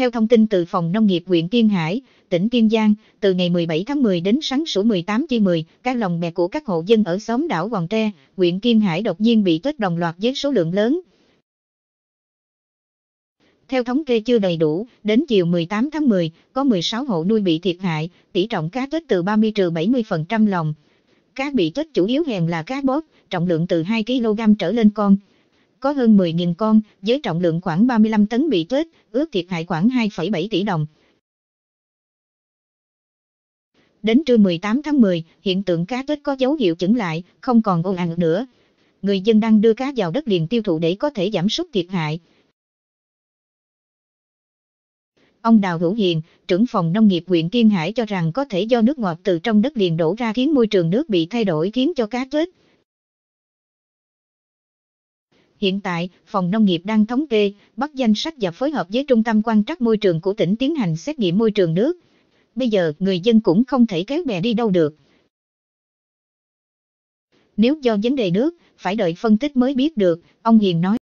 Theo thông tin từ Phòng Nông nghiệp huyện Kiên Hải, tỉnh Kiên Giang, từ ngày 17 tháng 10 đến sáng sủa 18 chi 10, các lồng bè của các hộ dân ở xóm đảo Hoàng Tre, huyện Kiên Hải đột nhiên bị tuyết đồng loạt với số lượng lớn. Theo thống kê chưa đầy đủ, đến chiều 18 tháng 10, có 16 hộ nuôi bị thiệt hại, tỷ trọng cá tuyết từ 30-70% lồng. Cá bị tuyết chủ yếu hèn là cá bóp, trọng lượng từ 2 kg trở lên con có hơn 10.000 con, với trọng lượng khoảng 35 tấn bị chết, ước thiệt hại khoảng 2,7 tỷ đồng. Đến trưa 18 tháng 10, hiện tượng cá chết có dấu hiệu chững lại, không còn ồn ào nữa. Người dân đang đưa cá vào đất liền tiêu thụ để có thể giảm sút thiệt hại. Ông Đào Hữu Hiền, trưởng phòng nông nghiệp huyện Kiên Hải cho rằng có thể do nước ngọt từ trong đất liền đổ ra khiến môi trường nước bị thay đổi khiến cho cá chết. Hiện tại, Phòng Nông nghiệp đang thống kê, bắt danh sách và phối hợp với Trung tâm quan trắc môi trường của tỉnh tiến hành xét nghiệm môi trường nước. Bây giờ, người dân cũng không thể kéo bè đi đâu được. Nếu do vấn đề nước, phải đợi phân tích mới biết được, ông Hiền nói.